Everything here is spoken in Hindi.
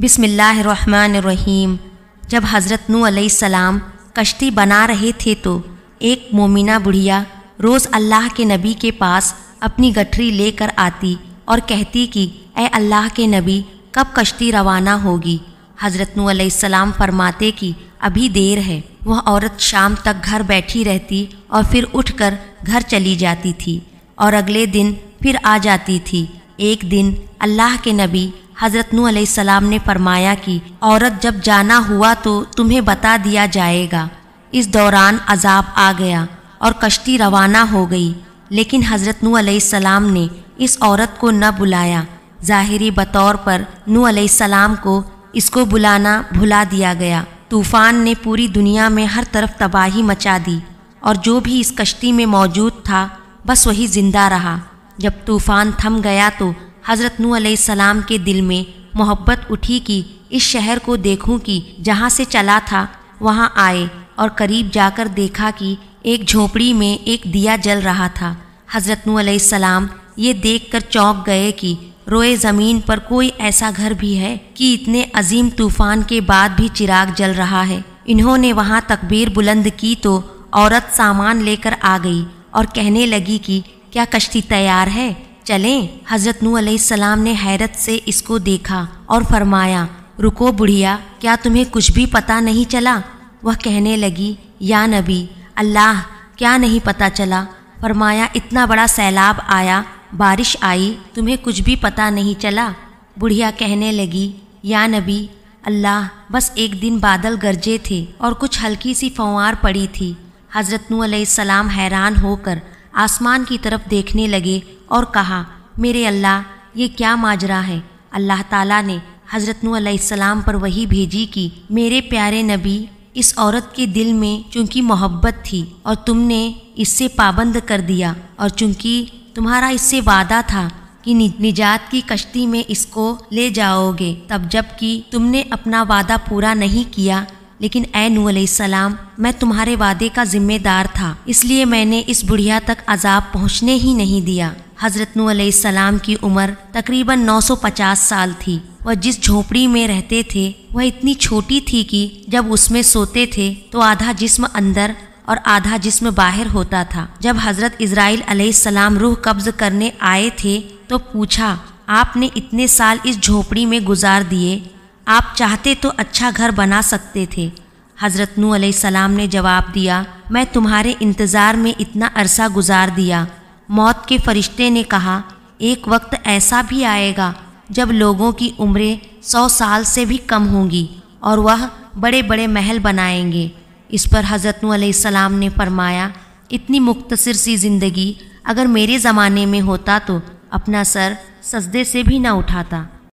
बिसमीम जब हज़रत नू सलाम कश्ती बना रहे थे तो एक मोमिना बुढ़िया रोज़ अल्लाह के नबी के पास अपनी गठरी लेकर आती और कहती कि ए अल्लाह के नबी कब कश्ती रवाना होगी हज़रत नू सलाम फरमाते कि अभी देर है वह औरत शाम तक घर बैठी रहती और फिर उठकर घर चली जाती थी और अगले दिन फिर आ जाती थी एक दिन अल्लाह के नबी हज़रत नू सलाम ने फरमाया कि औरत जब जाना हुआ तो तुम्हें बता दिया जाएगा इस दौरान अजाब आ गया और कश्ती रवाना हो गई लेकिन हज़रत नू सलाम ने इस औरत को न बुलाया ज़ाहरी बतौर पर नू सलाम को इसको बुलाना भुला दिया गया तूफ़ान ने पूरी दुनिया में हर तरफ तबाही मचा दी और जो भी इस कश्ती में मौजूद था बस वही ज़िंदा रहा जब तूफ़ान थम गया तो हज़रत नू सलाम के दिल में मोहब्बत उठी कि इस शहर को देखूं कि जहाँ से चला था वहाँ आए और करीब जाकर देखा कि एक झोपड़ी में एक दिया जल रहा था हज़रत नू सलाम ये देख कर चौंक गए कि रोए ज़मीन पर कोई ऐसा घर भी है कि इतने अजीम तूफ़ान के बाद भी चिराग जल रहा है इन्होंने वहाँ तकबीर बुलंद की तो औरत सामान लेकर आ गई और कहने लगी कि क्या कश्ती तैयार है चलें हज़रत नू सलाम ने हैरत से इसको देखा और फरमाया रुको बुढ़िया क्या तुम्हें कुछ भी पता नहीं चला वह कहने लगी या नबी अल्लाह क्या नहीं पता चला फरमाया इतना बड़ा सैलाब आया बारिश आई तुम्हें कुछ भी पता नहीं चला बुढ़िया कहने लगी या नबी अल्लाह बस एक दिन बादल गरजे थे और कुछ हल्की सी फंवार पड़ी थी हज़रत नू सलाम हैरान होकर आसमान की तरफ देखने लगे और कहा मेरे अल्लाह ये क्या माजरा है अल्लाह ताला ने हज़रत नूसम पर वही भेजी कि मेरे प्यारे नबी इस औरत के दिल में चूंकि मोहब्बत थी और तुमने इससे पाबंद कर दिया और चूंकि तुम्हारा इससे वादा था कि निजात की कश्ती में इसको ले जाओगे तब जबकि तुमने अपना वादा पूरा नहीं किया लेकिन ए नू सलाम मैं तुम्हारे वादे का जिम्मेदार था इसलिए मैंने इस बुढ़िया तक अजाब पहुँचने ही नहीं दिया हज़रत नू सलाम की उम्र तकरीबन 950 साल थी वह जिस झोपड़ी में रहते थे वह इतनी छोटी थी कि जब उसमें सोते थे तो आधा जिस्म अंदर और आधा जिस्म बाहर होता था जब हज़रत इसराइल सलाम रूह कब्ज़ करने आए थे तो पूछा आपने इतने साल इस झोपड़ी में गुजार दिए आप चाहते तो अच्छा घर बना सकते थे हज़रत नू सलाम ने जवाब दिया मैं तुम्हारे इंतज़ार में इतना अरसा गुजार दिया मौत के फरिश्ते ने कहा एक वक्त ऐसा भी आएगा जब लोगों की उम्रें सौ साल से भी कम होंगी और वह बड़े बड़े महल बनाएंगे इस पर हज़रत नू सलाम ने फरमाया इतनी मुख्तसर सी ज़िंदगी अगर मेरे ज़माने में होता तो अपना सर सजदे से भी ना उठाता